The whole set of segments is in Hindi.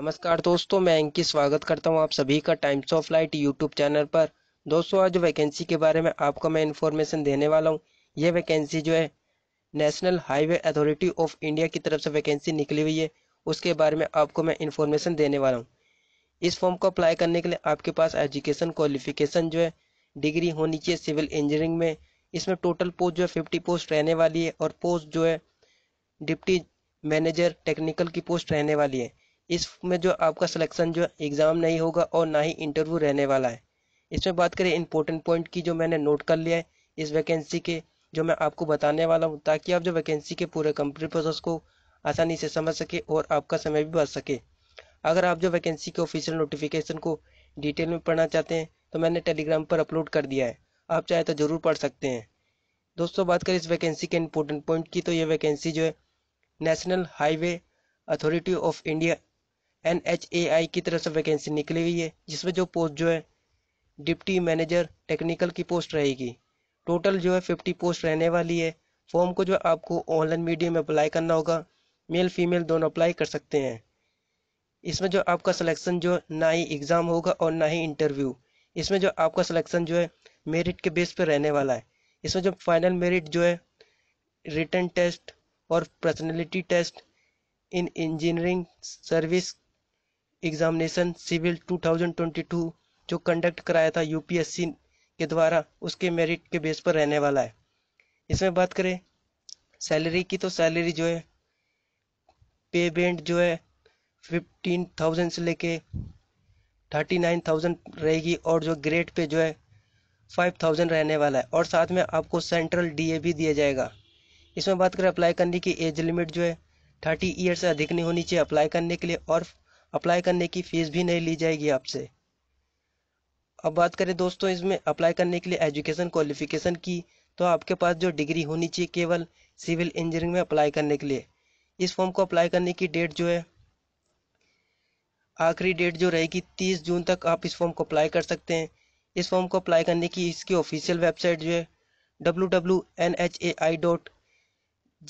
नमस्कार दोस्तों मैं अंकित स्वागत करता हूं आप सभी का Times of Light YouTube channel पर दोस्तों आज वैकेंसी के बारे में आपको मैं इन्फॉर्मेशन देने वाला हूं यह वैकेंसी जो है national highway authority of India की तरफ से वैकेंसी निकली हुई है उसके बारे में आपको मैं इन्फॉर्मेशन देने वाला हूँ इस फॉर्म को अप्लाई करने के लिए आपके पास एजुकेशन क्वालिफिकेशन जो है डिग्री होनी चाहिए सिविल इंजीनियरिंग में इसमें टोटल पोस्ट जो है फिफ्टी पोस्ट रहने वाली है और पोस्ट जो है डिप्टी मैनेजर टेक्निकल की पोस्ट रहने वाली है इसमें जो आपका सिलेक्शन जो एग्ज़ाम नहीं होगा और ना ही इंटरव्यू रहने वाला है इसमें बात करें इंपॉर्टेंट पॉइंट की जो मैंने नोट कर लिया है इस वैकेंसी के जो मैं आपको बताने वाला हूँ ताकि आप जो वैकेंसी के पूरे कंप्लीट प्रोसेस को आसानी से समझ सके और आपका समय भी बच सके अगर आप जो वैकेंसी के ऑफिशियल नोटिफिकेशन को डिटेल में पढ़ना चाहते हैं तो मैंने टेलीग्राम पर अपलोड कर दिया है आप चाहे तो ज़रूर पढ़ सकते हैं दोस्तों बात करें इस वैकेंसी के इंपॉर्टेंट पॉइंट की तो ये वैकेंसी जो है national highway authority of India N H A I की तरफ से वैकेंसी निकली हुई है जिसमें जो पोस्ट जो है डिप्टी मैनेजर टेक्निकल की पोस्ट रहेगी टोटल जो है फिफ्टी पोस्ट रहने वाली है फॉर्म को जो है आपको ऑनलाइन मीडियम में अप्लाई करना होगा मेल फीमेल दोनों अप्लाई कर सकते हैं इसमें जो आपका सिलेक्शन जो ना ही एग्ज़ाम होगा और ना ही इंटरव्यू इसमें जो आपका सिलेक्शन जो है मेरिट के बेस पर रहने वाला है इसमें जो फाइनल मेरिट जो है रिटर्न टेस्ट और personality test in engineering service examination civil 2022 जो कंडक्ट कराया था यूपीएससी के द्वारा उसके मेरिट के बेस पर रहने वाला है इसमें बात करें सैलरी की तो सैलरी जो है पे बेंट जो है फिफ्टीन थाउजेंड से लेके थर्टी नाइन थाउजेंड रहेगी और जो ग्रेड पे जो है फाइव थाउजेंड रहने वाला है और साथ में आपको सेंट्रल ए भी दिया जाएगा इसमें बात करें अप्लाई करने की एज लिमिट जो है थर्टी ईयर से अधिक नहीं होनी चाहिए अप्लाई करने के लिए और अप्लाई करने की फ़ीस भी नहीं ली जाएगी आपसे अब बात करें दोस्तों इसमें अप्लाई करने के लिए एजुकेशन क्वालिफिकेशन की तो आपके पास जो डिग्री होनी चाहिए केवल सिविल इंजीनियरिंग में अप्लाई करने के लिए इस फॉर्म को अप्लाई करने की डेट जो है आखिरी डेट जो रहेगी तीस जून तक आप इस फॉर्म को अप्लाई कर सकते हैं इस फॉर्म को अप्लाई करने की इसकी ऑफिशियल वेबसाइट जो है W N H A I dot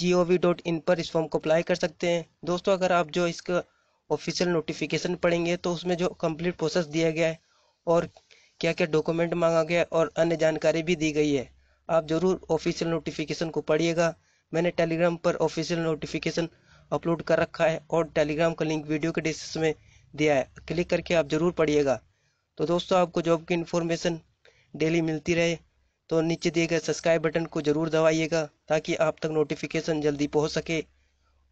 G O V dot in पर इस फॉर्म को अप्लाई कर सकते हैं दोस्तों अगर आप जो इसका ऑफिशियल नोटिफिकेशन पढ़ेंगे तो उसमें जो कंप्लीट प्रोसेस दिया गया है और क्या क्या डॉक्यूमेंट मांगा गया है और अन्य जानकारी भी दी गई है आप ज़रूर ऑफिशियल नोटिफिकेशन को पढ़िएगा मैंने टेलीग्राम पर ऑफिशियल नोटिफिकेशन अपलोड कर रखा है और टेलीग्राम का लिंक वीडियो के डिस्क्रिप्शन में दिया है क्लिक करके आप ज़रूर पढ़िएगा तो दोस्तों आपको जॉब की इन्फॉर्मेशन डेली मिलती रहे तो नीचे दिए गए सब्सक्राइब बटन को ज़रूर दबाइएगा ताकि आप तक नोटिफिकेशन जल्दी पहुंच सके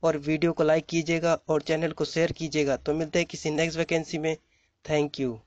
और वीडियो को लाइक कीजिएगा और चैनल को शेयर कीजिएगा तो मिलते हैं किसी नेक्स्ट वैकेंसी में थैंक यू